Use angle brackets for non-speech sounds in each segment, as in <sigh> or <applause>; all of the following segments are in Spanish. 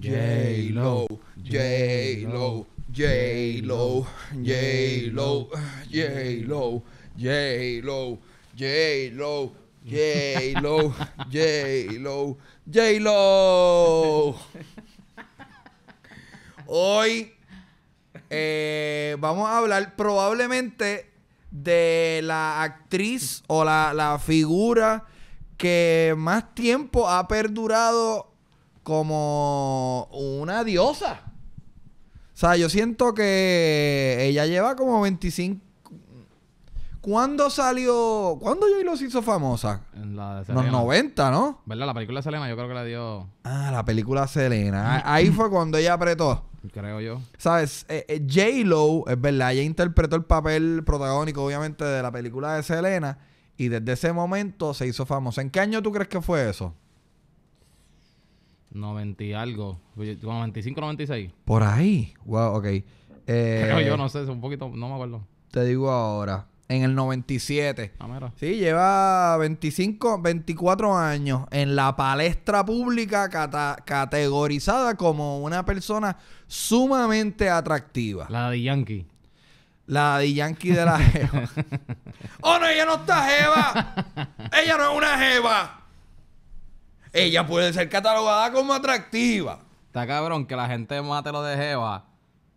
J-Lo, J-Lo, J-Lo, J-Lo, J-Lo, J-Lo, J-Lo, J-Lo, J-Lo, J-Lo. Hoy vamos a hablar probablemente de la actriz o la, la figura que más tiempo ha perdurado como una diosa. O sea, yo siento que ella lleva como 25. ¿Cuándo salió. ¿Cuándo J. los hizo famosa? En la Los 90, ¿no? ¿Verdad? La película de Selena, yo creo que la dio. Ah, la película Selena. Mm. Ahí fue cuando ella apretó. Creo yo. ¿Sabes? Eh, eh, J-Lo, es verdad, ella interpretó el papel protagónico, obviamente, de la película de Selena. Y desde ese momento se hizo famosa. ¿En qué año tú crees que fue eso? 90 y algo. 95, 96. Por ahí. Wow, ok. <laughs> Eh, yo, no eh, sé, es un poquito, no me acuerdo. Te digo ahora. En el 97. Ah, mira. Sí, lleva 25, 24 años en la palestra pública categorizada como una persona sumamente atractiva. La de Yankee. La de Yankee de la Jeva. <laughs> ¡Oh, no! ¡Ella no está Jeva! <laughs> ¡Ella no es una Jeva! ella puede ser catalogada como atractiva. Está cabrón que la gente mate lo de Jeva.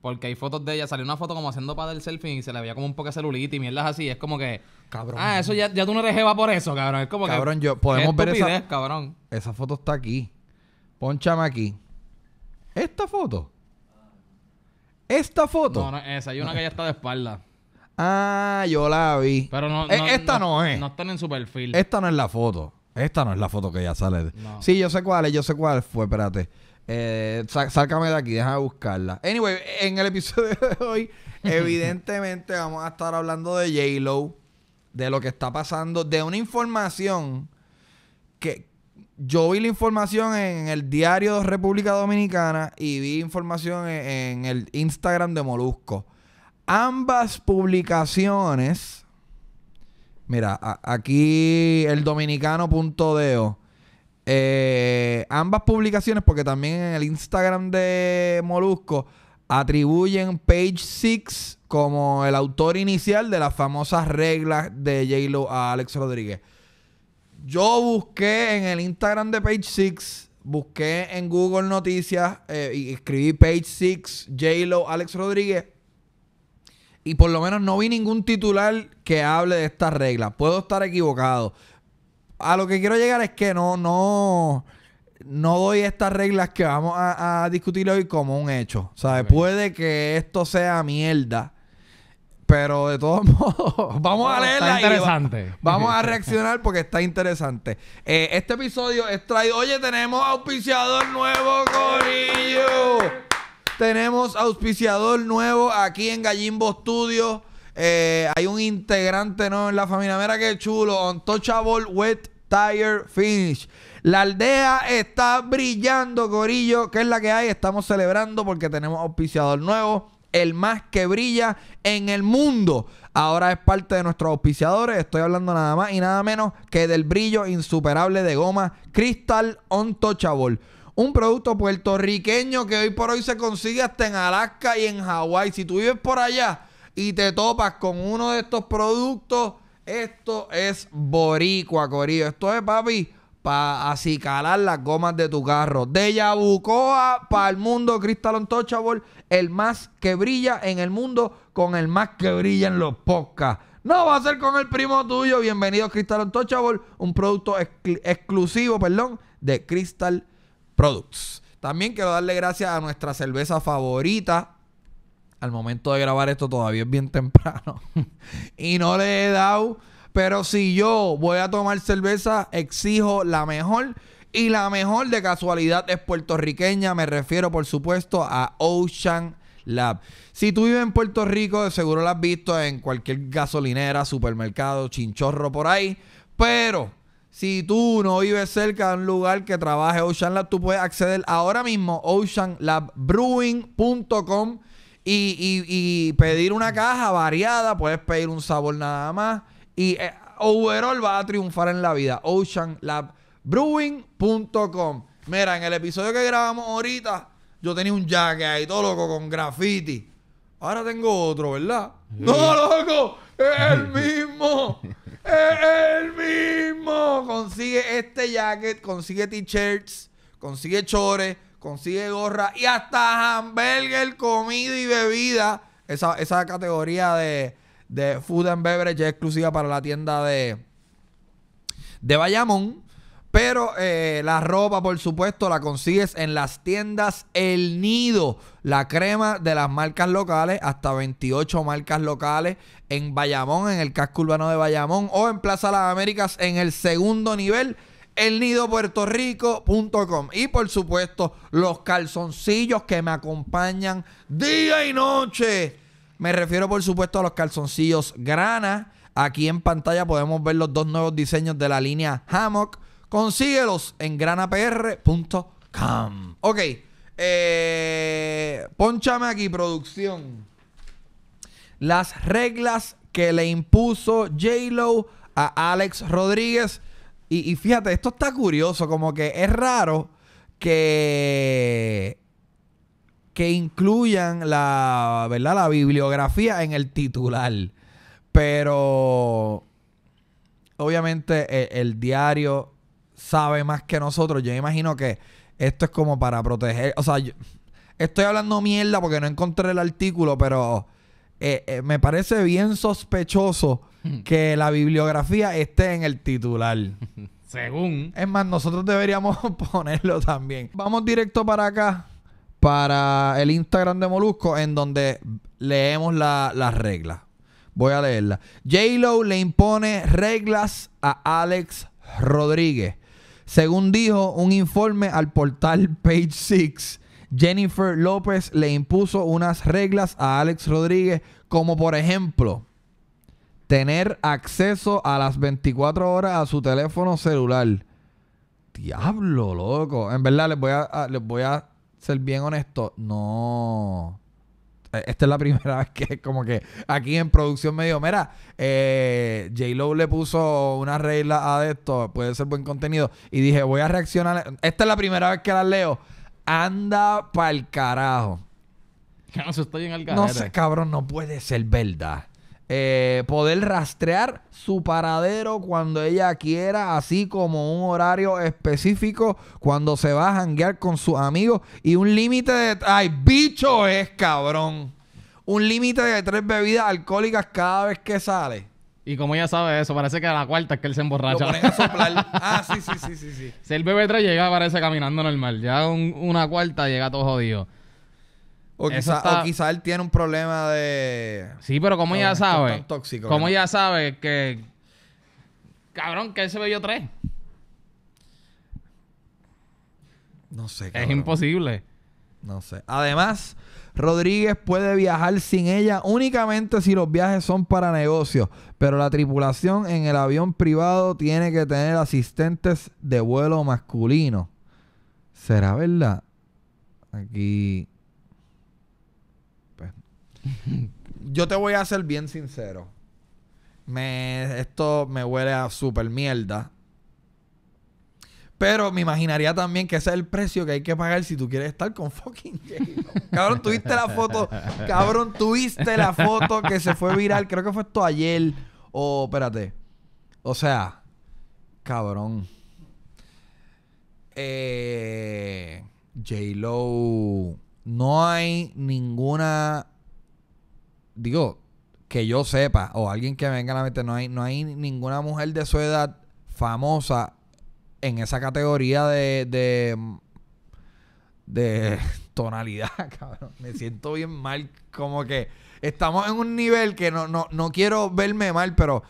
Porque hay fotos de ella, salió una foto como haciendo para del selfie y se le veía como un poco de celulitis y mierdas así. Es como que. Cabrón. Ah, eso ya, ya tú no eres Jeva por eso, cabrón. Es como que. Cabrón, yo. Podemos ver esa. cabrón. Esa foto está aquí. Ponchame aquí. Esta foto. Esta foto. No, no, esa. Hay una que ya está de espalda. Ah, yo la vi. Pero no. Eh, esta no, no es. No está en su perfil. Esta no es la foto. Esta no es la foto que ya sale. Sí, yo sé cuál es, yo sé cuál fue, espérate. Eh, sácame de aquí, déjame buscarla. Anyway, en el episodio de hoy, <laughs> evidentemente vamos a estar hablando de J-Lo, de lo que está pasando, de una información que yo vi la información en el diario de República Dominicana y vi información en el Instagram de Molusco. Ambas publicaciones Mira, aquí el dominicano.deo. Eh, ambas publicaciones, porque también en el Instagram de Molusco atribuyen Page Six como el autor inicial de las famosas reglas de j a Alex Rodríguez. Yo busqué en el Instagram de Page 6 busqué en Google Noticias eh, y escribí Page 6 J-Lo, Alex Rodríguez y por lo menos no vi ningún titular que hable de estas reglas. Puedo estar equivocado. A lo que quiero llegar es que no, no, no doy estas reglas que vamos a, discutir hoy como un hecho. O sea, Puede que esto sea mierda. Pero de todos <laughs> modos, vamos a leerla. Está interesante. vamos a <laughs> reaccionar porque está interesante. Eh, este episodio es traído. Oye, tenemos auspiciador nuevo, Corillo. Tenemos auspiciador nuevo aquí en Gallimbo Studios. Eh, hay un integrante nuevo en la familia. Mira qué chulo. Untouchable Wet Tire Finish. La aldea está brillando, gorillo, Que es la que hay? Estamos celebrando porque tenemos auspiciador nuevo. El más que brilla en el mundo. Ahora es parte de nuestros auspiciadores. Estoy hablando nada más y nada menos que del brillo insuperable de goma Crystal Untouchable un producto puertorriqueño que hoy por hoy se consigue hasta en Alaska y en Hawái. Si tú vives por allá y te topas con uno de estos productos, esto es boricua, corillo. Esto es, papi, para acicalar las gomas de tu carro. De Yabucoa para el mundo, Crystal Untouchable, el más que brilla en el mundo con el más que brilla en los podcasts. No va a ser con el primo tuyo. bienvenido Crystal Untouchable, un producto exclusivo, perdón, de Crystal Products. También quiero darle gracias a nuestra cerveza favorita. Al momento de grabar esto todavía es bien temprano. <laughs> y no le he dado. Pero si yo voy a tomar cerveza, exijo la mejor. Y la mejor de casualidad es puertorriqueña. Me refiero, por supuesto, a Ocean Lab. Si tú vives en Puerto Rico, seguro la has visto en cualquier gasolinera, supermercado, chinchorro por ahí. Pero si tú no vives cerca de un lugar que trabaje Ocean Lab, tú puedes acceder ahora mismo a oceanlabbrewing.com y, pedir una caja variada. Puedes pedir un sabor nada más. Y eh, overall va a triunfar en la vida. oceanlabbrewing.com. Mira, en el episodio que grabamos ahorita, yo tenía un jacket ahí todo loco con graffiti. Ahora tengo otro, ¿verdad? ¡No, loco! ¡Es el mismo! <laughs> el mismo. Consigue este jacket, consigue t-shirts, consigue chores, consigue gorra y hasta hamburger, comida y bebida. Esa, esa categoría de, de food and beverage es exclusiva para la tienda de, de Bayamón. Pero eh, la ropa, por supuesto, la consigues en las tiendas El Nido. La crema de las marcas locales, hasta 28 marcas locales en Bayamón, en el casco urbano de Bayamón o en Plaza Las Américas en el segundo nivel elnidopuertorico.com y por supuesto los calzoncillos que me acompañan día y noche. Me refiero por supuesto a los calzoncillos grana. Aquí en pantalla podemos ver los dos nuevos diseños de la línea Hammock. Consíguelos en granapr.com. Ok. Eh, ponchame aquí, producción. Las reglas que le impuso J-Lo a Alex Rodríguez. Y, fíjate, esto está curioso. Como que es raro que. Que incluyan la. ¿Verdad? La bibliografía en el titular. Pero. Obviamente, e, el diario sabe más que nosotros. Yo imagino que esto es como para proteger. O sea, estoy hablando mierda porque no encontré el artículo, pero eh, eh, me parece bien sospechoso hmm. que la bibliografía esté en el titular. <laughs> Según. Es más, nosotros deberíamos <laughs> ponerlo también. Vamos directo para acá, para el Instagram de Molusco, en donde leemos las reglas. Voy a leerla. J-Lo le impone reglas a Alex Rodríguez. Según dijo un informe al portal Page Six, Jennifer López le impuso unas reglas a Alex Rodríguez, como por ejemplo, tener acceso a las 24 horas a su teléfono celular. Diablo, loco. En verdad, les voy a, les voy a ser bien honesto. No esta es la primera vez que como que aquí en producción me dijo, mira, eh, J-Lo le puso una regla a esto, puede ser buen contenido. Y dije, voy a reaccionar. Esta es la primera vez que la leo. Anda pa'l carajo. <laughs> No, No sé, cabrón, no puede ser verdad. Eh, poder rastrear su paradero cuando ella quiera, así como un horario específico cuando se va a janguear con sus amigos y un límite de... ¡Ay, bicho es, cabrón! Un límite de tres bebidas alcohólicas cada vez que sale. Y como ella sabe eso, parece que a la cuarta es que él se emborracha. <laughs> ah, sí, sí, sí, sí, sí. Si el bebé tres llega, parece caminando normal. Ya una cuarta llega todo jodido. O quizá él tiene un problema de. Sí, pero como ya sabe. tóxico. Como ya sabe que. Cabrón, que él se bebió tres. No sé. Es imposible. No sé. Además, Rodríguez puede viajar sin ella únicamente si los viajes son para negocios, pero la tripulación en el avión privado tiene que tener asistentes de vuelo masculino. ¿Será verdad? Aquí yo te voy a ser bien sincero. Me, esto me huele a súper mierda. Pero me imaginaría también que ese es el precio que hay que pagar si tú quieres estar con fucking j Cabrón, tuviste la foto. Cabrón, tuviste la foto que se fue viral. Creo que fue esto ayer. O, espérate. O sea, cabrón. Eh, J-Lo. No hay ninguna digo, que yo sepa, o alguien que venga a la mente, no hay, no hay ninguna mujer de su edad famosa en esa categoría de, de, <laughs> tonalidad, <laughs> cabrón. Me siento bien mal, como que estamos en un nivel que no, no, no quiero verme mal, pero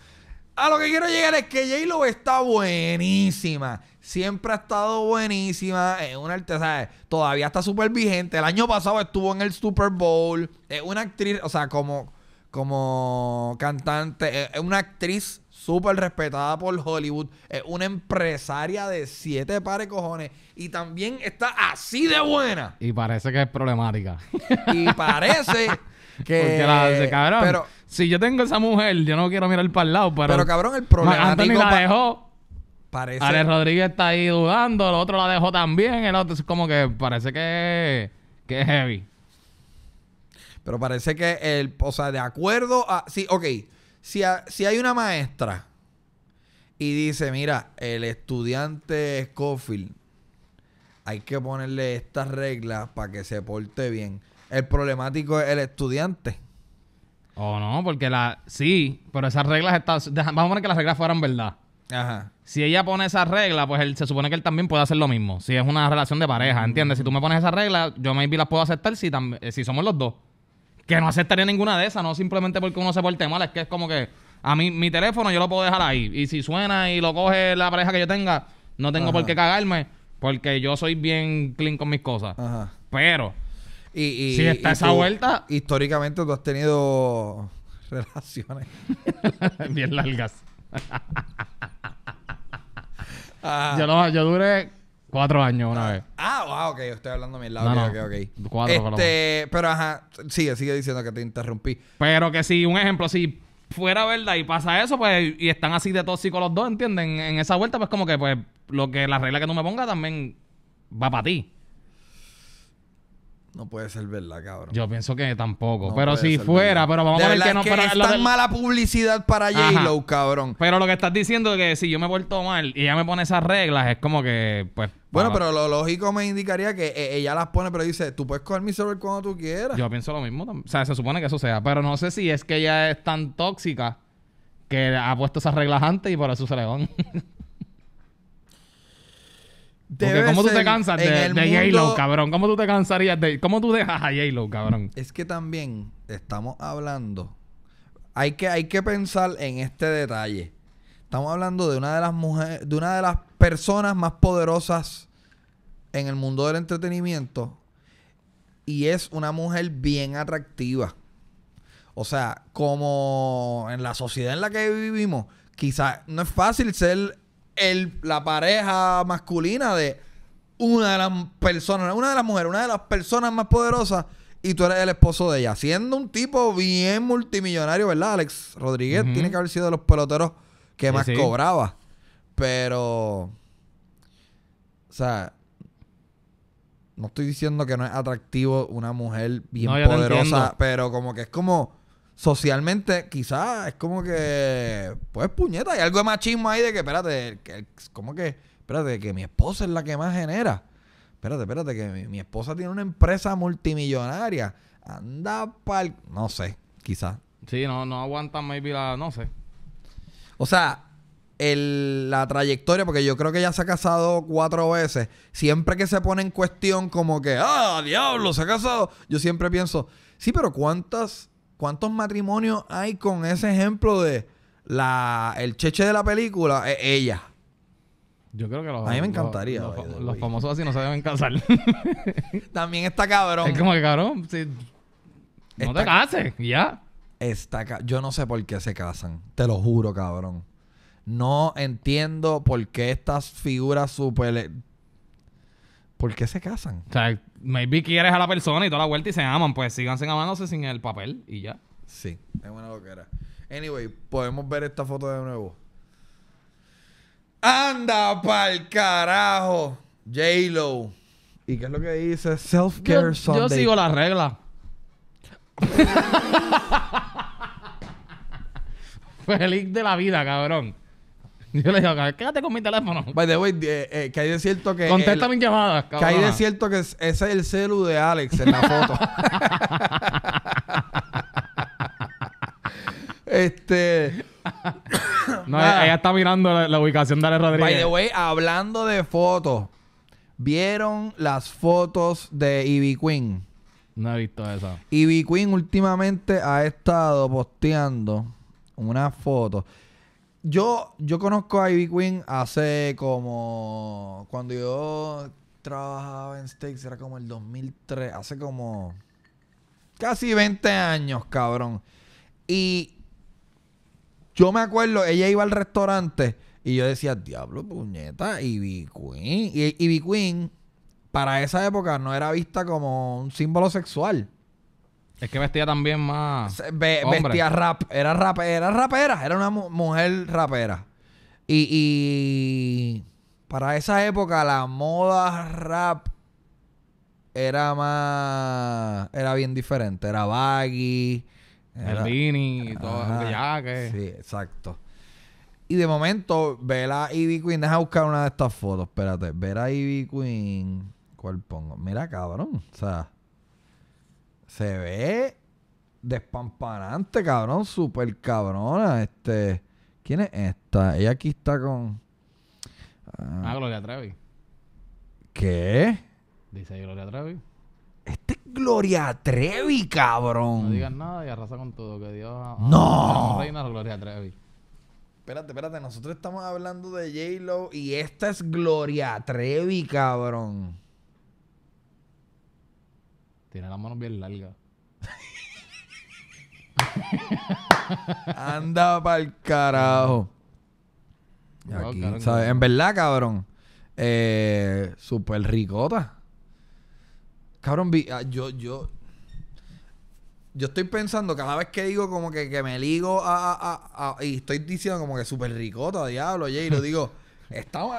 a lo que quiero llegar es que J-Lo está buenísima. Siempre ha estado buenísima. Es una artesana. Todavía está súper vigente. El año pasado estuvo en el Super Bowl. Es una actriz, o sea, como, como cantante. Es una actriz súper respetada por Hollywood. Es una empresaria de siete pares cojones. Y también está así de buena. Y parece que es problemática. Y parece <laughs> cabrón. Pero, si yo tengo esa mujer, yo no quiero mirar para el lado, pero. cabrón, el problema. que la dejó. Parece. Ale Rodríguez está ahí dudando, el otro la dejó también, el otro es como que parece que, que es heavy. Pero parece que el, o sea, de acuerdo a. Sí, ok. Si, si hay una maestra y dice, mira, el estudiante Scofield, hay que ponerle estas reglas para que se porte bien el problemático es el estudiante. O oh, no, porque la. Sí, pero esas reglas están. Vamos a poner que las reglas fueran verdad. Ajá. Si ella pone esa regla, pues él se supone que él también puede hacer lo mismo. Si es una relación de pareja, mm. ¿entiendes? Si tú me pones esa regla, yo maybe las puedo aceptar si, eh, si somos los dos. Que no aceptaría ninguna de esas, no simplemente porque uno se porte mal, es que es como que a mí mi teléfono yo lo puedo dejar ahí. Y si suena y lo coge la pareja que yo tenga, no tengo por qué cagarme porque yo soy bien clean con mis cosas. Ajá. Pero si está esa vuelta. Históricamente tú has tenido <laughs> relaciones. <laughs> Bien largas. <laughs> Ah. yo, lo, yo duré Cuatro años una ah. vez. Ah, wow, ok. Estoy hablando a mi lado. okay, ok, ok. Cuatro, este, pero ajá, sigue, sigue diciendo que te interrumpí. Pero que si, un ejemplo, si fuera verdad y pasa eso, pues, y están así de tóxicos los dos, ¿entienden? En, esa vuelta, pues como que, pues, lo que la regla que tú me pongas también va para ti. No puede ser verdad, cabrón. Yo pienso que tampoco. pero si fuera, pero vamos a ver que no. para pero es tan mala publicidad para j cabrón. Pero lo que estás diciendo es que si yo me vuelto mal y ella me pone esas reglas, es como que, pues. Bueno, pero lo lógico me indicaría que e-, ella las pone, pero dice, tú puedes coger mi server cuando tú quieras. Yo pienso lo mismo. O sea, se supone que eso sea. Pero no sé si es que ella es tan tóxica que ha puesto esas reglas antes y por eso se le <laughs> Porque ¿cómo tú te cansas de, J-Lo, cabrón? ¿Cómo tú te cansarías de... ¿Cómo tú dejas a J-Lo, cabrón? Es que también estamos hablando... Hay que, hay que pensar en este detalle. Estamos hablando de una de las mujeres... De una de las personas más poderosas en el mundo del entretenimiento. Y es una mujer bien atractiva. O sea, como en la sociedad en la que vivimos, quizás no es fácil ser la pareja masculina de una de las personas, una de las mujeres, una de las personas más poderosas y tú eres el esposo de ella. Siendo un tipo bien multimillonario, ¿verdad? Alex Rodríguez tiene que haber sido de los peloteros que más cobraba. Pero. O sea. No estoy diciendo que no es atractivo una mujer bien poderosa, pero como que es como socialmente quizás es como que, pues puñeta, hay algo de machismo ahí de que, espérate, que, como que, espérate, que mi esposa es la que más genera. Espérate, espérate, que mi, esposa tiene una empresa multimillonaria. Anda pa'l... No sé, quizás. Sí, no, no aguantan maybe la... No sé. O sea, la trayectoria, porque yo creo que ya se ha casado cuatro veces. Siempre que se pone en cuestión como que, ah, diablo, se ha casado. Yo siempre pienso, sí, pero ¿cuántas ¿Cuántos matrimonios hay con ese ejemplo de la, el cheche de la película? ella. Yo creo que los. A mí me encantaría. Los, famosos así no se deben casar. <laughs> También está cabrón. Es como el cabrón. no te cases, ya. yo no sé por qué se casan. Te lo juro, cabrón. No entiendo por qué estas figuras super... Eh, ¿Por qué se casan? O sea, maybe quieres a la persona y toda la vuelta y se aman, pues síganse amándose sin el papel y ya. Sí, es una era. Anyway, podemos ver esta foto de nuevo. Anda pa'l carajo, J-Lo. ¿Y qué es lo que dice? Self-care Sunday. Yo sigo la regla. <laughs> Feliz de la vida, cabrón. <laughs> Yo le digo, quédate con mi teléfono. By the way, eh, eh, que hay de cierto que. Contesta mis llamadas, cabrón. Que hay de cierto que ese es el celu de Alex en la foto. <laughs> este. no, ella, está mirando la, ubicación de Ale Rodríguez. By the way, hablando de fotos, ¿vieron las fotos de Ivy Queen? No he visto esa. Ivy Queen últimamente ha estado posteando una foto. Yo, conozco a Ivy Queen hace como. Cuando yo trabajaba en Steaks, era como el 2003, hace como. Casi 20 años, cabrón. Y yo me acuerdo, ella iba al restaurante y yo decía, diablo, puñeta, Ivy Queen. Y Ivy Queen, para esa época, no era vista como un símbolo sexual. Es que vestía también más. Vestía rap. Era rapera. era rapera. Era una mujer rapera. Y, para esa época la moda rap era más. Era bien diferente. Era baggy. Era... El mini... y todo. Ajá, Sí, exacto. Y de momento, Vela Ivy Queen. Deja buscar una de estas fotos. Espérate. Vela Ivy Queen. ¿Cuál pongo? Mira, cabrón. O sea se ve despampanante, cabrón, súper cabrona. Este, ¿quién es esta? Ella aquí está con. ah, ah Gloria Trevi. ¿Qué? Dice Gloria Trevi. Este es Gloria Trevi, cabrón. No digas nada y arrasa con todo, que Dios. no. Reina Gloria Trevi. Espérate, espérate, nosotros estamos hablando de J-Lo y esta es Gloria Trevi, cabrón. Tiene las manos bien largas. Anda pa'l carajo. En verdad, cabrón. Eh, super ricota. Cabrón, ah, yo, yo. Yo estoy pensando cada vez que digo como que, me ligo a, Y estoy diciendo como que super ricota, diablo, y lo digo. <laughs> estamos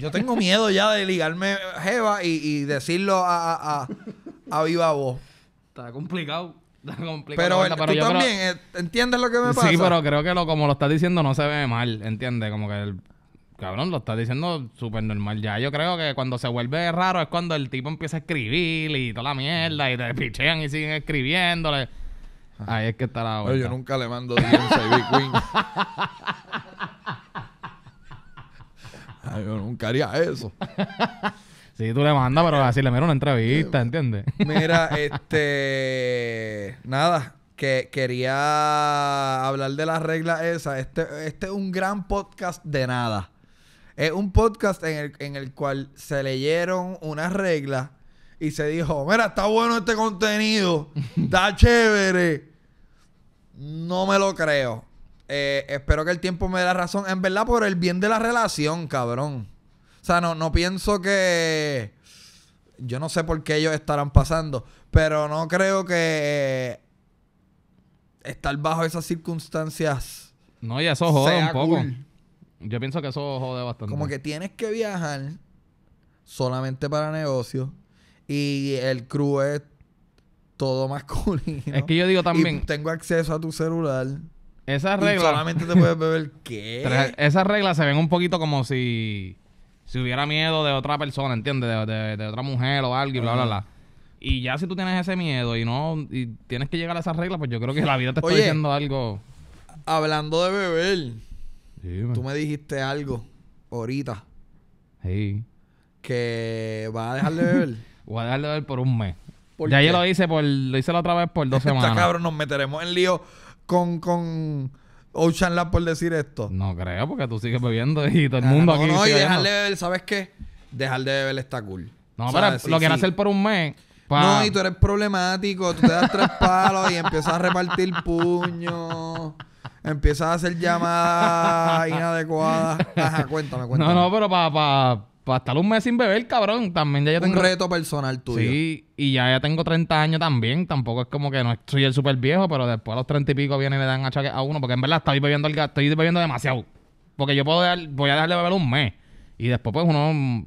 yo tengo miedo ya de ligarme Jeva y, decirlo a, a viva Está complicado. Está complicado pero, tú también eh, entiendes lo que me pasa. Sí, pero creo que lo, como lo estás diciendo no se ve mal, ¿entiendes? Como que el cabrón lo está diciendo súper normal ya. Yo creo que cuando se vuelve raro es cuando el tipo empieza a escribir y toda la mierda y te pichean y siguen escribiéndole. Ahí es que está la vuelta. yo nunca le mando DMs a Queen. <laughs> yo nunca haría eso. <laughs> Sí, tú le mandas, pero así le mero una entrevista, ¿entiendes? <laughs> Mira, este... <laughs> Nada, que quería hablar de las reglas esa. Este, este es un gran podcast de nada. Es un podcast en el, cual se leyeron unas reglas y se dijo, mira, está bueno este contenido, está <laughs> chévere. No me lo creo. Eh, espero que el tiempo me dé la razón. En verdad, por el bien de la relación, cabrón. O sea, no, pienso que. Yo no sé por qué ellos estarán pasando, pero no creo que eh, estar bajo esas circunstancias. No, y eso jode un poco. Yo pienso que eso jode bastante. Como que tienes que viajar solamente para negocios y el crew es todo masculino. <laughs> Es que yo digo también. tengo acceso a tu celular. Esas reglas. Solamente te puedes beber qué. <laughs> Esas reglas se ven un poquito como si si hubiera miedo de otra persona, ¿entiendes? De, otra mujer o algo y bla, bla, bla. Y ya si tú tienes ese miedo y no y tienes que llegar a esas reglas, pues yo creo que la vida te está diciendo algo. Hablando de beber, tú me dijiste algo ahorita. Sí. Que vas a dejar de beber. <laughs> Voy a dejar de beber por un mes. ya lo hice por, lo hice la otra vez por dos <laughs> semanas. Esta, cabrón, nos meteremos en lío con, con o Lab por decir esto. No creo, porque tú sigues bebiendo y todo el ah, mundo no, aquí. No, y dejar de beber, ¿sabes qué? Dejar de beber está cool. No, pero lo quieren hacer por un mes. No, y tú eres problemático. Tú te das tres <laughs> palos y empiezas a repartir puños. Empiezas a hacer llamadas <laughs> inadecuadas. Ajá, cuéntame, cuéntame. No, no, pero para. Pa, para pues estar un mes sin beber, cabrón. También ya tengo. Un reto personal tuyo. Sí, y ya, ya tengo 30 años también. Tampoco es como que no estoy el súper viejo, pero después a los 30 y pico viene y le dan achaque a uno. Porque en verdad estoy bebiendo, estoy bebiendo demasiado. Porque yo puedo voy a dejar de beber un mes. Y después, pues uno.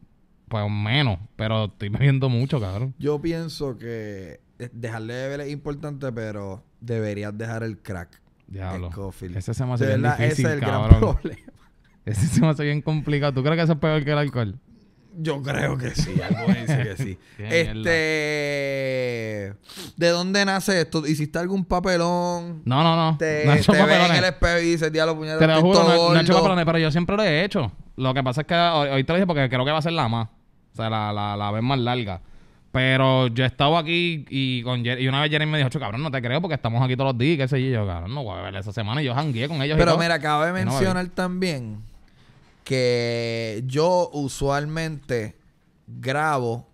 Pues menos. Pero estoy <laughs> bebiendo mucho, cabrón. Yo pienso que dejarle de beber es importante, pero deberías dejar el crack. Diablo. El coffee. Ese se es el gran <laughs> problema. Ese <laughs> se me hace bien complicado. ¿Tú crees que eso es peor que el alcohol? Yo creo que sí, algo dice que sí. <laughs> este. ¿De dónde nace esto? ¿Hiciste algún papelón? No, no, no. Te, he te ves en el espejo y dices, diablo, día... Te lo juro, no, he hecho papelones, pero yo siempre lo he hecho. Lo que pasa es que hoy, te lo dije porque creo que va a ser la más. O sea, la, la, la vez más larga. Pero yo he estado aquí y, con y una vez Jeremy me dijo, cabrón, no te creo porque estamos aquí todos los días, qué sé yo. Y yo, cabrón, no voy esa semana yo jangué con ellos. Pero mira, acabo de mencionar también que yo usualmente grabo,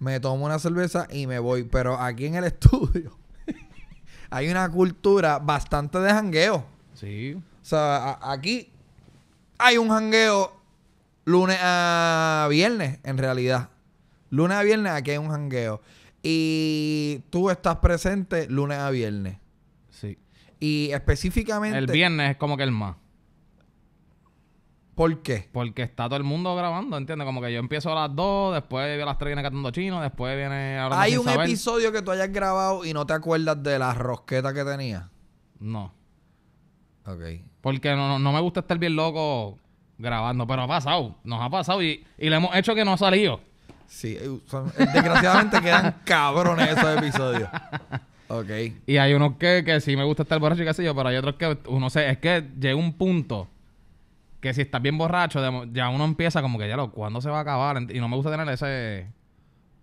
me tomo una cerveza y me voy. Pero aquí en el <laughs> estudio hay una cultura bastante de jangueo. Sí. O sea, aquí hay un jangueo lunes a viernes, en realidad. Lunes a viernes aquí hay un jangueo. Y tú estás presente lunes a viernes. Sí. Y específicamente... El viernes es como que el más. ¿Por qué? Porque está todo el mundo grabando, ¿entiendes? Como que yo empiezo a las 2, después a las 3 viene cantando chino, después viene hablando ¿Hay un episodio que tú hayas grabado y no te acuerdas de la rosqueta que tenía? No. Ok. Porque no, me gusta estar bien loco grabando, pero ha pasado, nos ha pasado y, y le hemos hecho que no ha salido. Sí, eh, eh, desgraciadamente quedan <laughs> cabrones esos episodios. Ok. Y hay unos que, que sí me gusta estar borracho y qué yo, pero hay otros que uno sé, es que llega un punto que si estás bien borracho, ya uno empieza como que ya lo, ¿cuándo se va a acabar? Y no me gusta tener ese.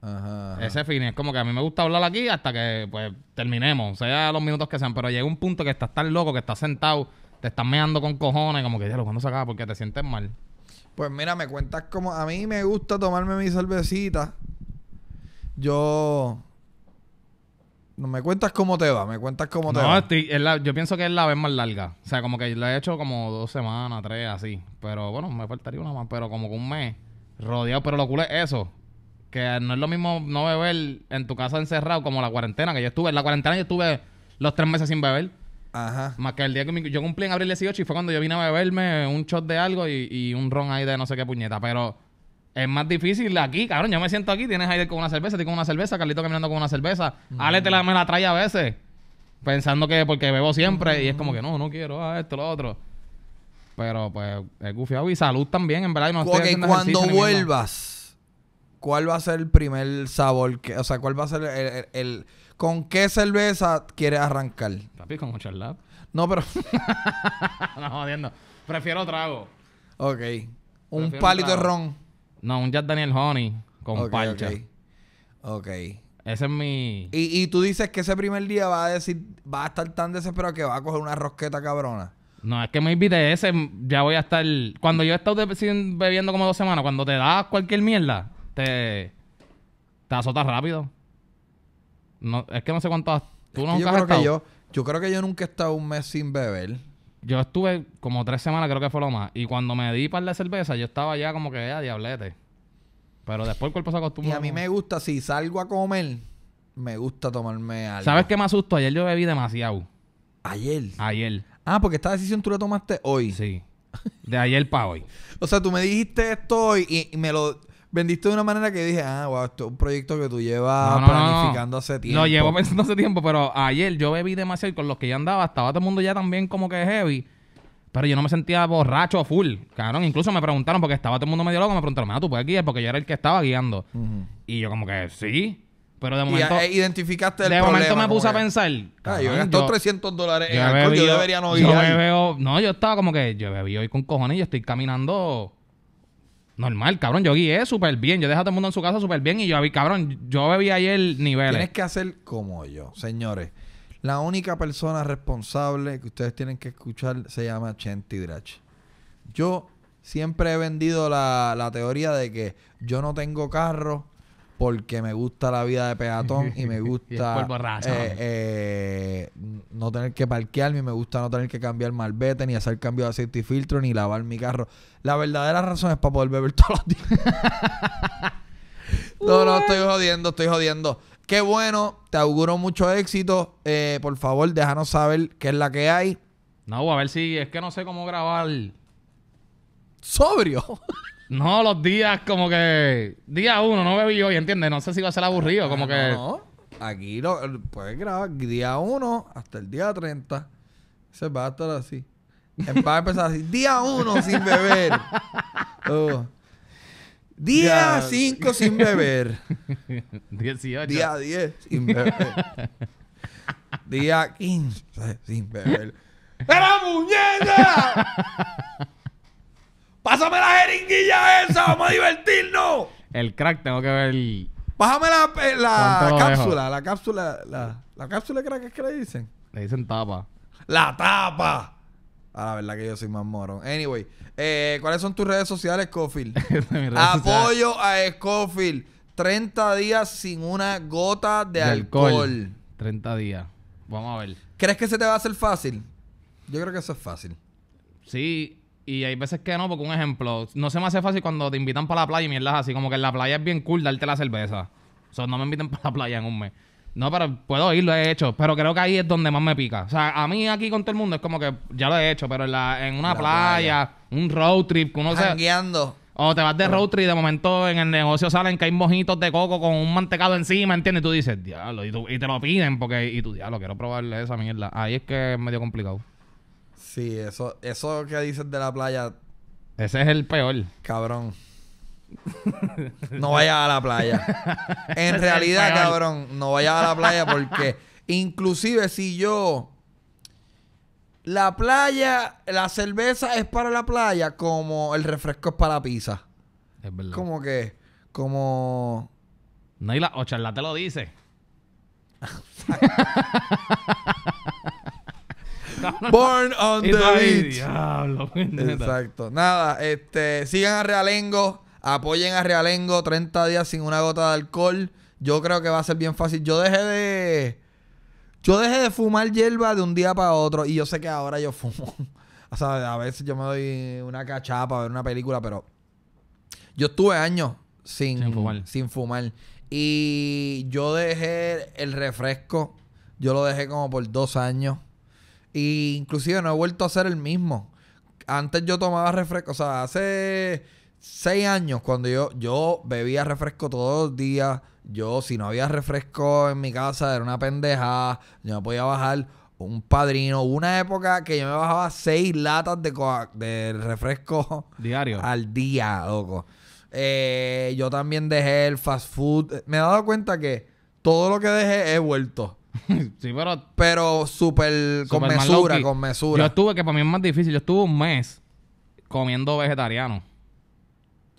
Ajá, Ese fin es como que a mí me gusta hablar aquí hasta que pues terminemos, sea los minutos que sean, pero llega un punto que estás tan loco, que estás sentado, te estás meando con cojones, como que ya lo ¿cuándo se acaba porque te sientes mal. Pues mira, me cuentas como a mí me gusta tomarme mi cervecita. Yo no me cuentas cómo te va, me cuentas cómo te va. yo pienso que es la vez más larga. O sea, como que la he hecho como dos semanas, tres, así. Pero bueno, me faltaría una más, pero como que un mes rodeado. Pero lo culé, eso. Que no es lo mismo no beber en tu casa encerrado como la cuarentena, que yo estuve. En la cuarentena yo estuve los tres meses sin beber. Ajá. Más que el día que yo cumplí en abril 18 y fue cuando yo vine a beberme un shot de algo y un ron ahí de no sé qué puñeta. Pero es más difícil aquí, cabrón. Yo me siento aquí, tienes ir con una cerveza, Tengo con una cerveza, Carlito caminando con una cerveza. Ale la, me la trae a veces, pensando que porque bebo siempre, y es como que no, no quiero, ah, esto, lo otro. Pero pues es gufiado y salud también, en verdad. Y cuando vuelvas, ¿cuál va a ser el primer sabor? o sea, ¿cuál va a ser el, ¿Con qué cerveza quieres arrancar? Papi, con charlap. No, pero. <laughs> no, jodiendo. Prefiero trago. Ok. Un palito de ron. No, un Jack Daniel Honey con pancha Ok. Ese es mi. ¿Y, y, tú dices que ese primer día va a decir, va a estar tan desesperado que va a coger una rosqueta cabrona. No, es que me de ese, ya voy a estar. Cuando yo he estado bebiendo como dos semanas, cuando te das cualquier mierda, te. Te azotas rápido. No, es que no sé cuánto Tú has creo Que yo, yo creo que yo nunca he estado un mes sin beber yo estuve como tres semanas, creo que fue lo más. Y cuando me di par de cerveza, yo estaba ya como que ya ah, diablete. Pero después el cuerpo se acostumbra. Y a mí me gusta, si salgo a comer, me gusta tomarme algo. ¿Sabes qué me asusto Ayer yo bebí demasiado. ¿Ayer? Ayer. Ah, porque esta decisión tú la tomaste hoy. Sí. De ayer para hoy. <laughs> o sea, tú me dijiste esto hoy y me lo vendiste de una manera que dije, ah, wow, esto es un proyecto que tú llevas planificando hace tiempo. Lo llevo pensando hace tiempo, pero ayer yo bebí demasiado y con los que ya andaba, estaba todo el mundo ya también como que heavy. Pero yo no me sentía borracho full, cabrón. Incluso me preguntaron, porque estaba todo el mundo medio loco, me preguntaron, ah, ¿tú puedes guiar? Porque yo era el que estaba guiando. Y yo como que, sí. Pero de momento... Y, eh, identificaste el De momento me puse a pensar... Ah, yo he 300 dólares en alcohol, yo debería no guiar. Yo veo... No, yo estaba como que... Yo bebí hoy con cojones y yo estoy caminando Normal, cabrón. Yo guié súper bien. Yo dejé a todo el mundo en su casa súper bien. Y yo, cabrón, yo bebí ayer nivel. Tienes que hacer como yo, señores. La única persona responsable que ustedes tienen que escuchar se llama Chenti Drach. Yo siempre he vendido la, la teoría de que yo no tengo carro porque me gusta la vida de peatón y me <laughs> gusta eh, eh, no tener que parquearme y me gusta no tener que cambiar malvete ni hacer cambio de aceite y filtro ni lavar mi carro. La verdadera razón es para poder beber todos los días. <laughs> no, no, estoy jodiendo, estoy jodiendo. Qué bueno, te auguro mucho éxito. Eh, por favor, déjanos saber qué es la que hay. No, a ver si es que no sé cómo grabar. Sobrio. <laughs> No, los días como que... Día uno, no bebí hoy, ¿entiendes? No sé si va a ser aburrido, ah, como que... No, aquí lo, puedes grabar día uno hasta el día 30. Se va a estar así. Em, va a empezar así, día uno sin beber. <laughs> Oh. Día 5 <laughs> sin beber. Día 10 sin beber. Día 15 sin beber. ¡Era muñeca! <laughs> ¡Pásame la jeringuilla esa! ¡Vamos a divertirnos! El crack, tengo que ver. el... la, eh, la cápsula, la cápsula, la, cápsula de crack es que le dicen. Le dicen tapa. ¡La tapa! Ah, la verdad que yo soy más moro. Anyway, eh, ¿cuáles son tus redes sociales, Cofield? <laughs> Apoyo a Scofield. 30 días sin una gota de, alcohol. alcohol. 30 días. Vamos a ver. ¿Crees que se te va a hacer fácil? Yo creo que eso es fácil. Sí, y hay veces que no, porque un ejemplo, no se me hace fácil cuando te invitan para la playa y mierdas así, como que en la playa es bien cool darte la cerveza. O sea, no me inviten para la playa en un mes. No, pero puedo ir, lo he hecho. Pero creo que ahí es donde más me pica. O sea, a mí aquí con todo el mundo es como que ya lo he hecho, pero en, una playa, un road trip, que uno se. O te vas de road trip y de momento en el negocio salen que hay mojitos de coco con un mantecado encima, ¿entiendes? Y tú dices, diablo, y, y te lo piden porque, y tú, diablo, quiero probarle esa mierda. Ahí es que es medio complicado. Sí, eso, eso que dices de la playa. Ese es el peor. Cabrón. <laughs> no vayas a la playa. En realidad, cabrón, no vayas a la playa porque inclusive si yo la playa, la cerveza es para la playa como el refresco es para la pizza. Es verdad. Como que, como... No, hay la Charla te lo dice. <laughs> Born on the Beach. <laughs> Exacto. Nada, este, sigan a Realengo, apoyen a Realengo, 30 días sin una gota de alcohol. Yo creo que va a ser bien fácil. Yo dejé de. Yo dejé de fumar hierba de un día para otro y yo sé que ahora yo fumo. <laughs> o sea, a veces yo me doy una cachapa a ver una película, pero yo estuve años sin, fumar. sin fumar. Y yo dejé el refresco, yo lo dejé como por dos años. Y inclusive no he vuelto a ser el mismo. Antes yo tomaba refresco, o sea, hace seis años cuando yo, yo bebía refresco todos los días. Yo, si no había refresco en mi casa, era una pendejada. Yo me podía bajar un padrino. Una época que yo me bajaba seis latas de, refresco diario al día, loco. Eh, yo también dejé el fast food. Me he dado cuenta que todo lo que dejé he vuelto. <laughs> sí, pero. Pero súper. Con mesura, con mesura. Yo estuve, que para mí es más difícil, yo estuve un mes comiendo vegetariano.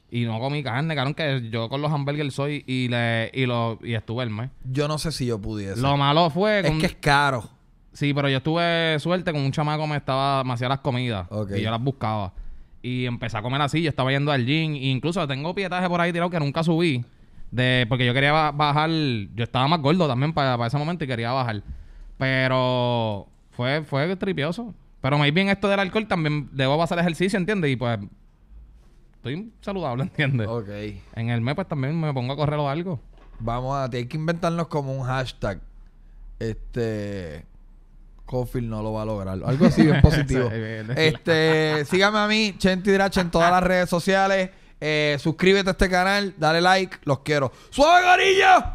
Y no comí carne, Claro que yo con los hamburgers soy y le y lo y estuve el mes. Yo no sé si yo pudiese. Lo malo fue Es que es caro. Sí, pero yo estuve suerte con un chamaco me estaba demasiado las comidas y yo las buscaba. Y empecé a comer así, yo estaba yendo al gym, e incluso tengo pietaje por ahí tirado que nunca subí. De, porque yo quería bajar, yo estaba más gordo también para, ese momento y quería bajar. Pero fue, fue tripioso. Pero me bien esto del alcohol también debo pasar ejercicio, ¿entiendes? Y pues estoy saludable, <laughs> ¿entiendes? Ok. En el mes pues también me pongo a correr o algo. Vamos a, hay que inventarnos como un hashtag. Este, Cofield no lo va a lograr. Algo así bien <laughs> positivo. este, sígame a mí, Drache... en todas las redes sociales. Eh, suscríbete a este canal, dale like, los quiero. ¡Suave, garilla!